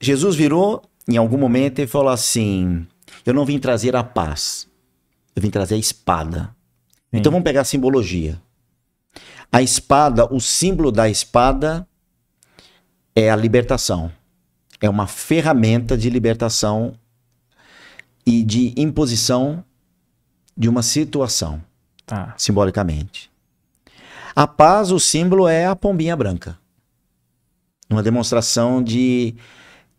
Jesus virou em algum momento e falou assim: Eu não vim trazer a paz, eu vim trazer a espada. Sim. Então vamos pegar a simbologia. A espada, o símbolo da espada é a libertação. É uma ferramenta de libertação e de imposição de uma situação, tá. simbolicamente. A paz, o símbolo é a pombinha branca. Uma demonstração de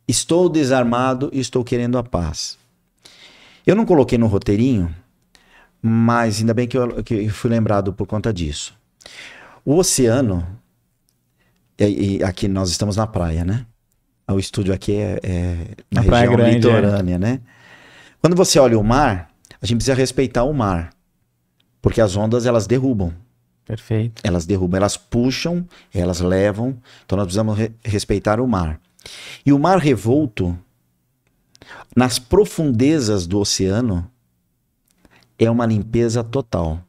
Estou desarmado e estou querendo a paz. Eu não coloquei no roteirinho, mas ainda bem que eu, que eu fui lembrado por conta disso. O oceano, e, e aqui nós estamos na praia, né? O estúdio aqui é, é na, na região grande, é. litorânea, é. né? Quando você olha o mar, a gente precisa respeitar o mar, porque as ondas elas derrubam. Perfeito. Elas derrubam, elas puxam, elas levam. Então nós precisamos re respeitar o mar. E o mar revolto, nas profundezas do oceano, é uma limpeza total.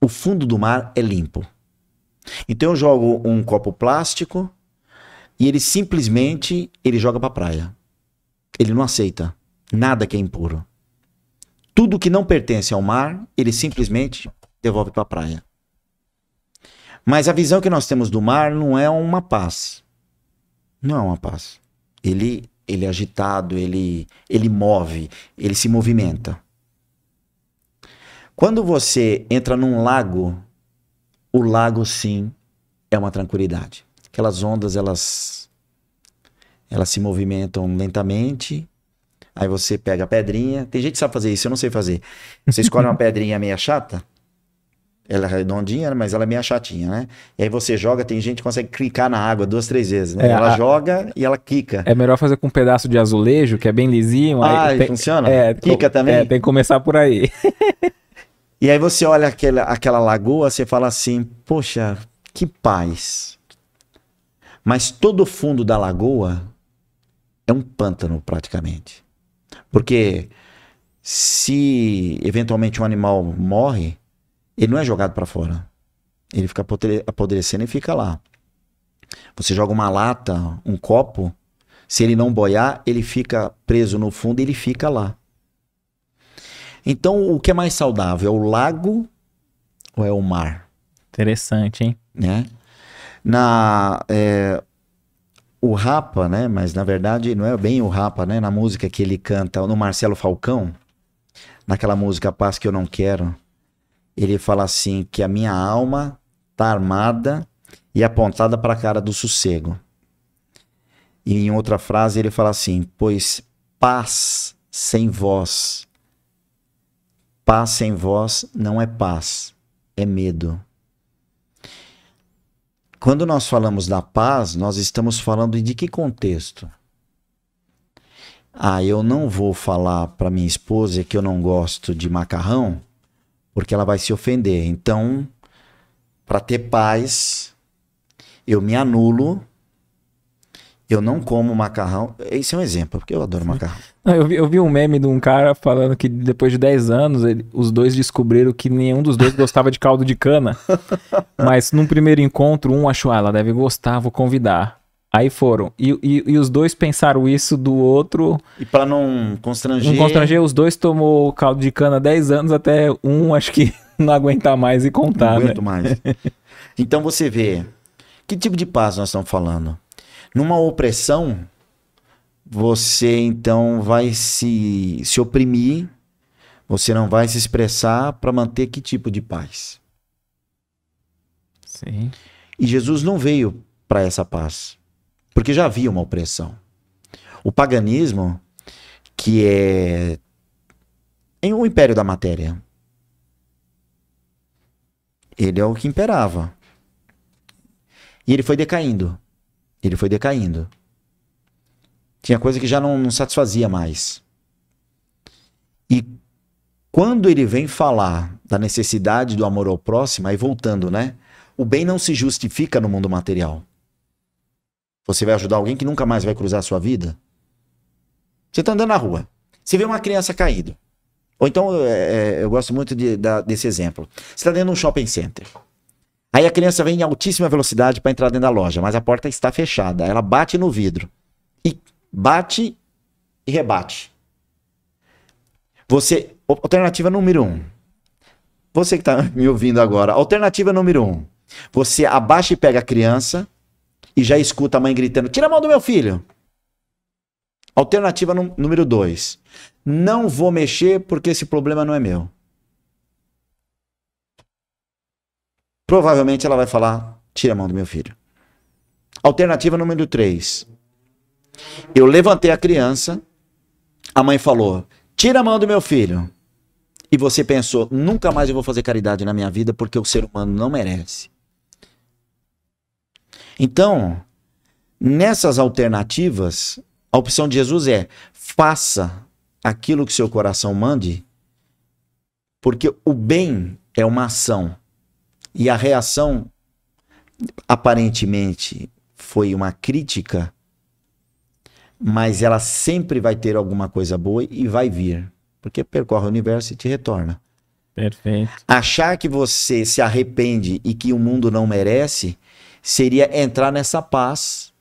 O fundo do mar é limpo. Então eu jogo um copo plástico e ele simplesmente ele joga para praia. Ele não aceita nada que é impuro. Tudo que não pertence ao mar, ele simplesmente devolve para a praia. Mas a visão que nós temos do mar não é uma paz. Não é uma paz. Ele, ele é agitado, ele, ele move, ele se movimenta. Quando você entra num lago, o lago sim é uma tranquilidade. Aquelas ondas, elas elas se movimentam lentamente. Aí você pega a pedrinha. Tem gente que sabe fazer isso, eu não sei fazer. Você escolhe uma pedrinha meia chata, ela é redondinha, né, mas ela é meio chatinha, né? E aí você joga, tem gente que consegue clicar na água duas, três vezes, né? É, ela a... joga e ela quica. É melhor fazer com um pedaço de azulejo, que é bem lisinho. Ah, tem... funciona? É, quica também? É, tem que começar por aí. e aí você olha aquela, aquela lagoa, você fala assim, poxa, que paz. Mas todo o fundo da lagoa é um pântano praticamente. Porque se eventualmente um animal morre ele não é jogado para fora. Ele fica apodrecendo e fica lá. Você joga uma lata, um copo, se ele não boiar, ele fica preso no fundo e ele fica lá. Então, o que é mais saudável? É o lago ou é o mar? Interessante, hein? Né? Na, é, o Rapa, né? Mas na verdade não é bem o Rapa, né? Na música que ele canta no Marcelo Falcão, naquela música Paz que eu não quero, ele fala assim: que a minha alma está armada e apontada para a cara do sossego. E em outra frase ele fala assim: pois paz sem voz. Paz sem voz não é paz, é medo. Quando nós falamos da paz, nós estamos falando de que contexto? Ah, eu não vou falar para minha esposa que eu não gosto de macarrão, porque ela vai se ofender. Então, para ter paz, eu me anulo. Eu não como macarrão. Esse é um exemplo, porque eu adoro macarrão. Eu vi, eu vi um meme de um cara falando que depois de 10 anos, ele, os dois descobriram que nenhum dos dois gostava de caldo de cana. Mas num primeiro encontro, um achou, ah, ela deve gostar, vou convidar. Aí foram. E, e, e, os dois pensaram isso do outro. E para não constranger. Não constranger, os dois tomou caldo de cana 10 anos, até um acho que não aguentar mais e contar. Não né? aguento né? mais. então você vê. Que tipo de paz nós estamos falando? Numa opressão, você então vai se, se oprimir, você não vai se expressar para manter que tipo de paz? Sim. E Jesus não veio para essa paz. Porque já havia uma opressão. O paganismo, que é em um império da matéria, ele é o que imperava. E ele foi decaindo. Ele foi decaindo. Tinha coisa que já não, não satisfazia mais. E quando ele vem falar da necessidade do amor ao próximo, aí voltando, né? O bem não se justifica no mundo material. Você vai ajudar alguém que nunca mais vai cruzar a sua vida? Você está andando na rua. Você vê uma criança caída. Ou então, é, é eu gosto muito de, da, desse exemplo. Você está dentro de um shopping center. Aí a criança vem em altíssima velocidade para entrar dentro da loja, mas a porta está fechada. Ela bate no vidro. E bate e rebate. Você. Alternativa número um. Você que está me ouvindo agora. Alternativa número um. Você abaixa e pega a criança e já escuta a mãe gritando: tira a mão do meu filho. Alternativa número dois: não vou mexer porque esse problema não é meu. Provavelmente ela vai falar: tira a mão do meu filho. Alternativa número três: eu levantei a criança, a mãe falou: tira a mão do meu filho. E você pensou: nunca mais eu vou fazer caridade na minha vida porque o ser humano não merece. Então, nessas alternativas, a opção de Jesus é: faça aquilo que seu coração mande, porque o bem é uma ação e a reação aparentemente foi uma crítica, mas ela sempre vai ter alguma coisa boa e vai vir, porque percorre o universo e te retorna. Perfeito. Achar que você se arrepende e que o mundo não merece seria entrar nessa paz.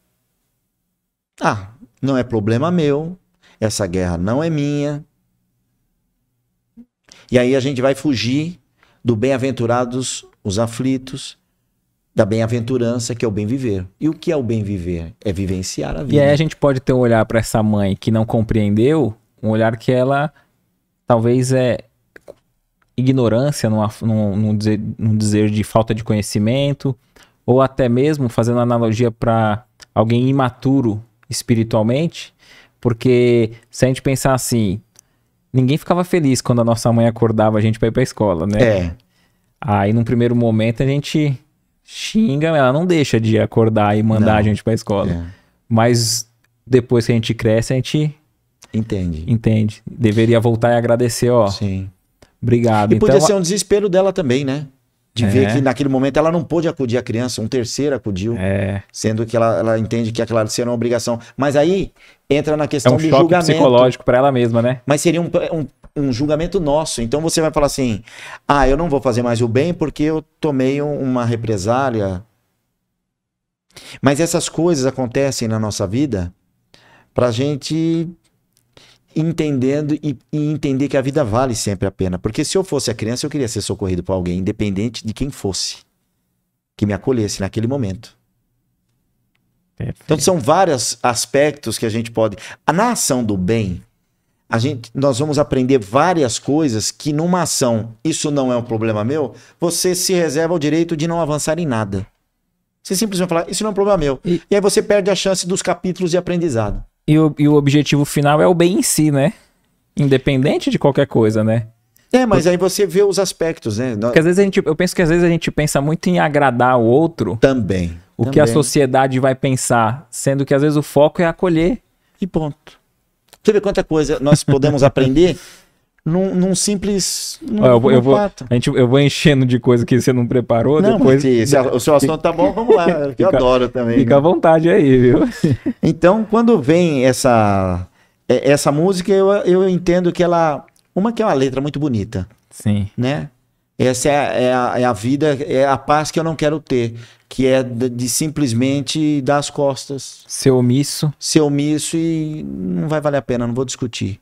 Ah, não é problema meu, essa guerra não é minha. E aí a gente vai fugir do bem-aventurados os aflitos, da bem-aventurança que é o bem viver. E o que é o bem viver? É vivenciar a vida. E aí a gente pode ter um olhar para essa mãe que não compreendeu, um olhar que ela talvez é ignorância num, num, num, dizer, num dizer de falta de conhecimento, ou até mesmo fazendo analogia para alguém imaturo espiritualmente, porque se a gente pensar assim, ninguém ficava feliz quando a nossa mãe acordava a gente para ir para escola, né? É. Aí num primeiro momento a gente xinga, ela não deixa de acordar e mandar não. a gente para escola. É. Mas depois que a gente cresce, a gente entende. Entende. Deveria voltar e agradecer, ó. Sim. Obrigado. E então, podia ser um desespero dela também, né? De é. ver que naquele momento ela não pôde acudir a criança, um terceiro acudiu, é. sendo que ela, ela entende que aquela seria é uma obrigação. Mas aí entra na é questão é um do julgamento. psicológico para ela mesma, né? Mas seria um, um, um, julgamento nosso. Então você vai falar assim: ah, eu não vou fazer mais o bem porque eu tomei uma represália. Mas essas coisas acontecem na nossa vida para gente entendendo e, e, entender que a vida vale sempre a pena. Porque se eu fosse a criança, eu queria ser socorrido por alguém, independente de quem fosse, que me acolhesse naquele momento. Perfeito. Então são vários aspectos que a gente pode. Na ação do bem, a gente, nós vamos aprender várias coisas que numa ação, isso não é um problema meu, você se reserva o direito de não avançar em nada. Você simplesmente falar isso não é um problema meu. E, e aí você perde a chance dos capítulos de aprendizado. E o, e o objetivo final é o bem em si, né? Independente de qualquer coisa, né? É, mas aí você vê os aspectos, né? Porque às vezes a gente, eu penso que às vezes a gente pensa muito em agradar o outro. Também. O também. que a sociedade vai pensar, sendo que às vezes o foco é acolher. E ponto. Você vê quanta coisa nós podemos aprender num, num simples. Num, eu, vou, eu, vou, a gente, eu vou enchendo de coisa que você não preparou. Não, depois... Mas, se, o seu assunto tá bom, vamos lá. Eu fica, adoro também. Fica né? à vontade aí, viu? então, quando vem essa, é, essa música, eu, eu entendo que ela. Uma que é uma letra muito bonita. Sim. Né? Essa é a, é, a, é a, vida, é a paz que eu não quero ter, que é de, de, simplesmente dar as costas. Ser omisso. Ser omisso e não vai valer a pena, não vou discutir.